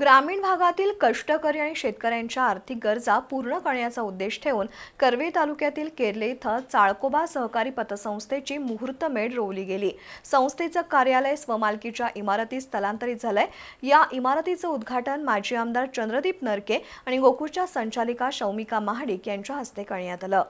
ग्रामीण भागातील कष्टकरी आणि शेतकऱ्यांच्या आर्थिक गरजा पूर्ण करण्याचा उद्देश ठेवून कर्वे तालुक्यातील केरले इथं चाळकोबा सहकारी पतसंस्थेची मुहूर्तमेढ रोवली गेली संस्थेचं कार्यालय स्वमालकीच्या इमारतीत स्थलांतरित झालंय या इमारतीचं उद्घाटन माजी आमदार चंद्रदीप नरके आणि गोकुळच्या संचालिका शौमिका महाडिक यांच्या हस्ते करण्यात आलं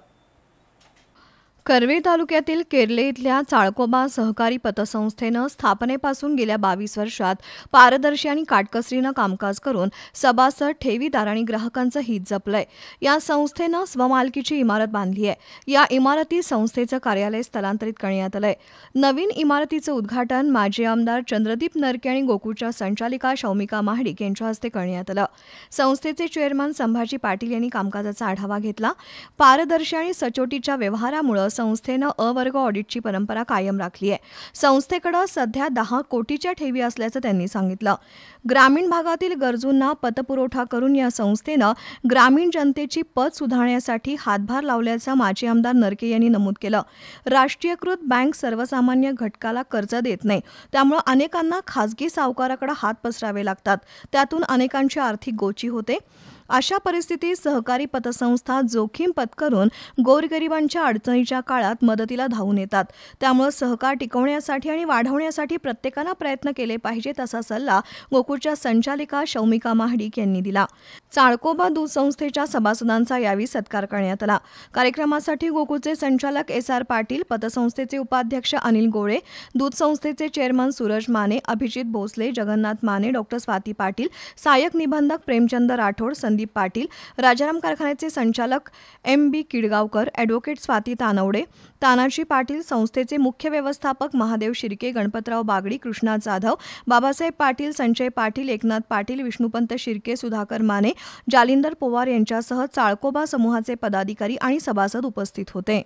करवे तालुक्यातील केरले इथल्या चाळकोबा सहकारी पतसंस्थेनं स्थापनेपासून गेल्या बावीस वर्षात पारदर्शी आणि काटकसरीनं कामकाज करून सभासद ठेवीदार आणि ग्राहकांचं हित जपलंय या संस्थेनं स्वमालकीची इमारत बांधली आहे या इमारती संस्थेचं कार्यालय स्थलांतरित करण्यात आलंय नवीन इमारतीचं उद्घाटन माजी आमदार चंद्रदीप नरके आणि गोकुळच्या संचालिका शौमिका महाडिक यांच्या हस्ते करण्यात आलं संस्थेचे चेअरमन संभाजी पाटील यांनी कामकाजाचा आढावा घेतला पारदर्शी आणि सचोटीच्या व्यवहारामुळे संस्थेनं अवर्ग ऑडिटची परंपरा कायम राखली आहे संस्थेकडं सध्या दहा कोटीच्या ठेवी असल्याचं त्यांनी सांगितलं ग्रामीण भागातील गरजूंना पतपुरवठा करून या संस्थेनं ग्रामीण जनतेची पत सुधारण्यासाठी हातभार लावल्याचं माजी आमदार नरके यांनी नमूद केलं राष्ट्रीयकृत बँक सर्वसामान्य घटकाला कर्ज देत नाही त्यामुळे अनेकांना खासगी सावकाराकडे हात पसरावे लागतात त्यातून अनेकांची आर्थिक गोची होते अशा परिस्थितीत सहकारी पतसंस्था जोखीम पत्करून गोरगरिबांच्या अडचणीच्या काळात मदतीला धावून येतात त्यामुळे सहकार टिकवण्यासाठी आणि वाढवण्यासाठी प्रत्येकानं प्रयत्न केले पाहिजेत असा सल्ला गोकुळच्या संचालिका शौमिका महाडिक यांनी दिला चाळकोबा दूध संस्थेच्या सभासदांचा यावेळी सत्कार करण्यात आला कार्यक्रमासाठी गोकुळचे संचालक एस आर पाटील पतसंस्थेचे उपाध्यक्ष अनिल गोळे दूध संस्थेचे चेअरमन सूरज माने अभिजित भोसले जगन्नाथ माने डॉक्टर स्वाती पाटील सहाय्यक निबंधक प्रेमचंद राठोड संदीप पाटील राजाराम कारखान्याचे संचालक M B Kidgaonkar advocate Swati Tanwade Tanaji Patil संस्थेचे मुख्य व्यवस्थापक महादेव शिर्के गणपतराव बागडी कृष्णा जाधव बाबासाहेब पाटील संजय पाटील एकनाथ पाटील विष्णुपंत शिर्के सुधाकर माने जालिंदर पोवार यांच्यासह चाळकोबा समूहाचे पदाधिकारी आणि सभासद उपस्थित होते